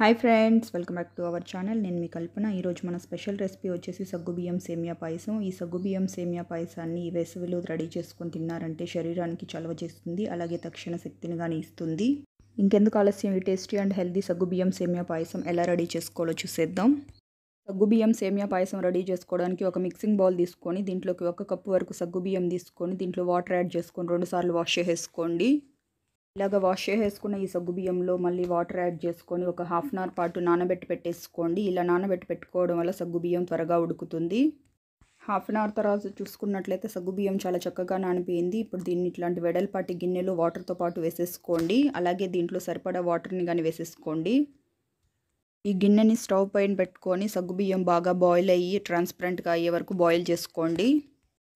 hi friends welcome back to our channel నేను మీ కల్పన ఈరోజు మన స్పెషల్ రెసిపీ వచ్చేసి సగ్గుబియ్యం సేమియా పాయసం ఈ సగ్గుబియ్యం సేమియా పాయసాన్ని ఈ వేసవిలో రెడీ చేసుకొని తిన్నారంటే శరీరానికి చలవ చేస్తుంది అలాగే తక్షణ శక్తిని కానీ ఇస్తుంది ఇంకెందుకు ఆలస్యం ఈ టేస్టీ అండ్ హెల్దీ సగ్గుబియ్యం సేమియా పాయసం ఎలా రెడీ చేసుకోవాలో చూసేద్దాం సగ్గుబియ్యం సేమియా పాయసం రెడీ చేసుకోవడానికి ఒక మిక్సింగ్ బౌల్ తీసుకొని దీంట్లోకి ఒక కప్పు వరకు సగ్గుబియ్యం తీసుకొని దీంట్లో వాటర్ యాడ్ చేసుకొని రెండుసార్లు వాష్ చేసుకోండి ఇలాగ వాష్ చేసేసుకున్న ఈ సగ్గు బియ్యంలో మళ్ళీ వాటర్ యాడ్ చేసుకొని ఒక హాఫ్ అన్ అవర్ పాటు నానబెట్టి పెట్టేసుకోండి ఇలా నానబెట్టి పెట్టుకోవడం వల్ల సగ్గు బియ్యం త్వరగా ఉడుకుతుంది హాఫ్ అన్ అవర్ తర్వాత చూసుకున్నట్లయితే సగ్గు బియ్యం చాలా చక్కగా నానిపోయింది ఇప్పుడు దీన్ని ఇట్లాంటి వెడల్పాటి గిన్నెలు వాటర్తో పాటు వేసేసుకోండి అలాగే దీంట్లో సరిపడా వాటర్ని కానీ వేసేసుకోండి ఈ గిన్నెని స్టవ్ పైన పెట్టుకొని సగ్గు బియ్యం బాగా బాయిల్ అయ్యి ట్రాన్స్పరెంట్గా అయ్యే వరకు బాయిల్ చేసుకోండి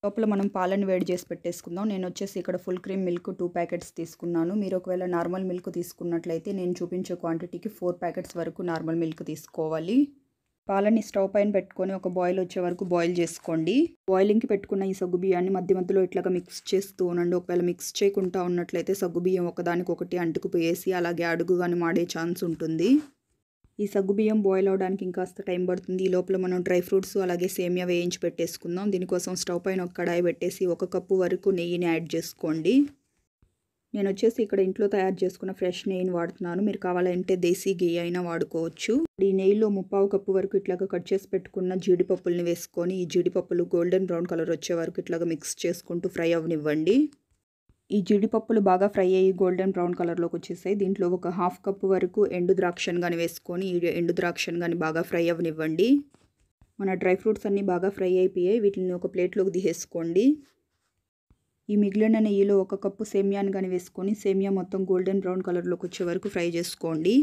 లోపల మనం పాలను వేడి చేసి పెట్టేసుకుందాం నేను వచ్చేసి ఇక్కడ full cream milk two packets తీసుకున్నాను మీరు ఒకవేళ నార్మల్ మిల్క్ తీసుకున్నట్లయితే నేను చూపించే క్వాంటిటీకి ఫోర్ ప్యాకెట్స్ వరకు నార్మల్ మిల్క్ తీసుకోవాలి పాలని స్టవ్ పైన పెట్టుకొని ఒక బాయిల్ వచ్చే వరకు బాయిల్ చేసుకోండి బాయిలింగ్కి పెట్టుకున్న ఈ సగ్గు బియ్యాన్ని మధ్య మధ్యలో ఇట్లాగా మిక్స్ చేస్తూ ఉండండి ఒకవేళ మిక్స్ చేయకుండా ఉన్నట్లయితే సగ్గు బియ్యం ఒకదానికొకటి అంటుకుపోయేసి అలాగే అడుగు కానీ మాడే ఛాన్స్ ఉంటుంది ఈ సగ్గు బియ్యం బాయిల్ అవడానికి ఇంకాస్త టైం పడుతుంది ఈ లోపల మనం డ్రై ఫ్రూట్స్ అలాగే సేమియా వేయించి పెట్టేసుకుందాం దీనికోసం స్టవ్ పైన ఒక కడాయి పెట్టేసి ఒక కప్పు వరకు నెయ్యిని యాడ్ చేసుకోండి నేను వచ్చేసి ఇక్కడ ఇంట్లో తయారు చేసుకున్న ఫ్రెష్ నెయ్యిని వాడుతున్నాను మీరు కావాలంటే దేశీ గెయ్యి అయినా వాడుకోవచ్చు ఈ నెయ్యిలో ముప్పావు కప్పు వరకు ఇట్లాగా కట్ చేసి పెట్టుకున్న జీడిపప్పుల్ని వేసుకొని ఈ జీడిపప్పులు గోల్డెన్ బ్రౌన్ కలర్ వచ్చే వరకు ఇట్లాగా మిక్స్ చేసుకుంటూ ఫ్రై అవనివ్వండి ఈ జీడిపప్పులు బాగా ఫ్రై అయ్యి గోల్డెన్ బ్రౌన్ కలర్లోకి వచ్చేసాయి దీంట్లో ఒక హాఫ్ కప్ వరకు ఎండు ద్రాక్షను కానీ వేసుకొని ఎండు ద్రాక్షను కానీ బాగా ఫ్రై అవ్వనివ్వండి మన డ్రై ఫ్రూట్స్ అన్నీ బాగా ఫ్రై అయిపోయాయి వీటిని ఒక ప్లేట్లోకి దిహేసుకోండి ఈ మిగిలిన నెయ్యిలో ఒక కప్పు సేమియాను కానీ వేసుకొని సేమియా మొత్తం గోల్డెన్ బ్రౌన్ కలర్లోకి వచ్చే వరకు ఫ్రై చేసుకోండి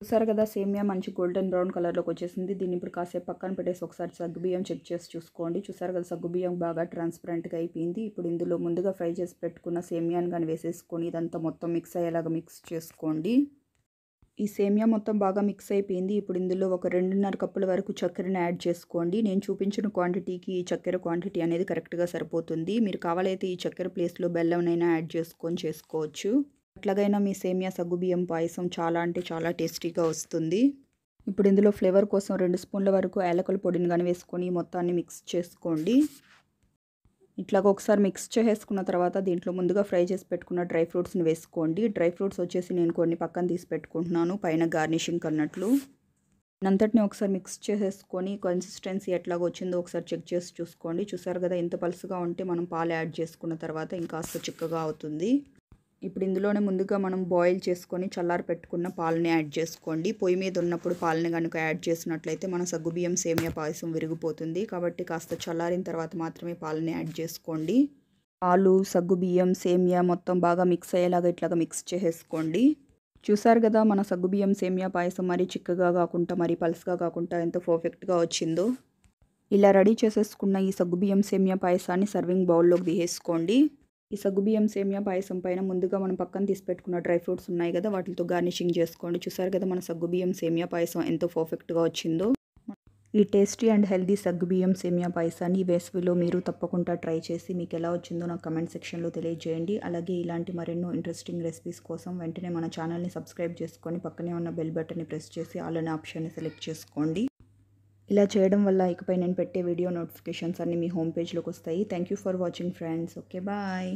చూసారు కదా సేమియా మంచి గోల్డెన్ బ్రౌన్ కలర్లోకి వచ్చేసింది దీన్ని ఇప్పుడు కాసేపు పక్కన పెట్టేసి ఒకసారి సగ్గు బియ్యం చెక్ చేసి చూసుకోండి చూసారు కదా సగ్గు బియ్యం బాగా ట్రాన్స్పరెంట్గా అయిపోయింది ఇప్పుడు ఇందులో ముందుగా ఫ్రై చేసి పెట్టుకున్న సేమియాని కానీ వేసేసుకొని ఇదంతా మొత్తం మిక్స్ అయ్యేలాగా మిక్స్ చేసుకోండి ఈ సేమియా మొత్తం బాగా మిక్స్ అయిపోయింది ఇప్పుడు ఇందులో ఒక రెండున్నర కప్పుల వరకు చక్కెరని యాడ్ చేసుకోండి నేను చూపించిన క్వాంటిటీకి ఈ చక్కెర క్వాంటిటీ అనేది కరెక్ట్గా సరిపోతుంది మీరు కావాలైతే ఈ చక్కెర ప్లేస్లో బెల్లంనైనా యాడ్ చేసుకొని చేసుకోవచ్చు ఎట్లాగైనా మీ సేమియా సగ్గుబియ్యం పాయసం చాలా అంటే చాలా టేస్టీగా వస్తుంది ఇప్పుడు ఇందులో ఫ్లేవర్ కోసం రెండు స్పూన్ల వరకు ఏలకల పొడిని కానీ వేసుకొని మొత్తాన్ని మిక్స్ చేసుకోండి ఇట్లాగ ఒకసారి మిక్స్ చేసేసుకున్న తర్వాత దీంట్లో ముందుగా ఫ్రై చేసి పెట్టుకున్న డ్రై ఫ్రూట్స్ని వేసుకోండి డ్రై ఫ్రూట్స్ వచ్చేసి నేను కొన్ని పక్కన తీసి పెట్టుకుంటున్నాను పైన గార్నిషింగ్ అన్నట్లు అంతటిని ఒకసారి మిక్స్ చేసేసుకొని కన్సిస్టెన్సీ ఎట్లాగ వచ్చిందో ఒకసారి చెక్ చేసి చూసుకోండి చూసారు కదా ఇంత పలుసుగా ఉంటే మనం పాలు యాడ్ చేసుకున్న తర్వాత ఇంకా ఇంకాస్త చిక్కగా అవుతుంది ఇప్పుడు ఇందులోనే ముందుగా మనం బాయిల్ చేసుకొని చల్లారి పెట్టుకున్న పాలని యాడ్ చేసుకోండి పొయ్యి మీద ఉన్నప్పుడు పాలని కనుక యాడ్ చేసినట్లయితే మన సగ్గుబియ్యం సేమియా పాయసం విరిగిపోతుంది కాబట్టి కాస్త చల్లారిన తర్వాత మాత్రమే పాలని యాడ్ చేసుకోండి పాలు సగ్గుబియ్యం సేమియా మొత్తం బాగా మిక్స్ అయ్యేలాగా ఇట్లాగా మిక్స్ చేసేసుకోండి చూసారు కదా మన సగ్గుబియ్యం సేమియా పాయసం మరీ చిక్కగా కాకుండా మరీ పలుసుగా కాకుండా ఎంత పర్ఫెక్ట్గా వచ్చిందో ఇలా రెడీ చేసేసుకున్న ఈ సగ్గుబియ్యం సేమియా పాయసాన్ని సర్వింగ్ బౌల్లోకి తీసేసుకోండి ఈ బియ్యం సేమియా పాయసం పైన ముందుగా మనం పక్కన తీసి పెట్టుకున్న డ్రై ఫ్రూట్స్ ఉన్నాయి కదా వాటితో గార్నిషింగ్ చేసుకోండి చూసారు కదా మన సగ్గుబియ్యం సేమియా పాయసం ఎంతో పర్ఫెక్ట్గా వచ్చిందో ఈ టేస్టీ అండ్ హెల్దీ సగ్గుబియ్యం సేమియా పాయసాన్ని వేసవిలో మీరు తప్పకుండా ట్రై చేసి మీకు ఎలా వచ్చిందో నాకు కమెంట్ సెక్షన్లో తెలియజేయండి అలాగే ఇలాంటి మరెన్నో ఇంట్రెస్టింగ్ రెసిపీస్ కోసం వెంటనే మన ఛానల్ని సబ్స్క్రైబ్ చేసుకొని పక్కనే ఉన్న బెల్ బటన్ని ప్రెస్ చేసి ఆల్ అనే ఆప్షన్ని సెలెక్ట్ చేసుకోండి ఇలా చేయడం వల్ల ఇకపై నేను పెట్టే వీడియో నోటిఫికేషన్స్ అన్నీ మీ హోమ్ పేజ్లోకి వస్తాయి thank you for watching friends okay bye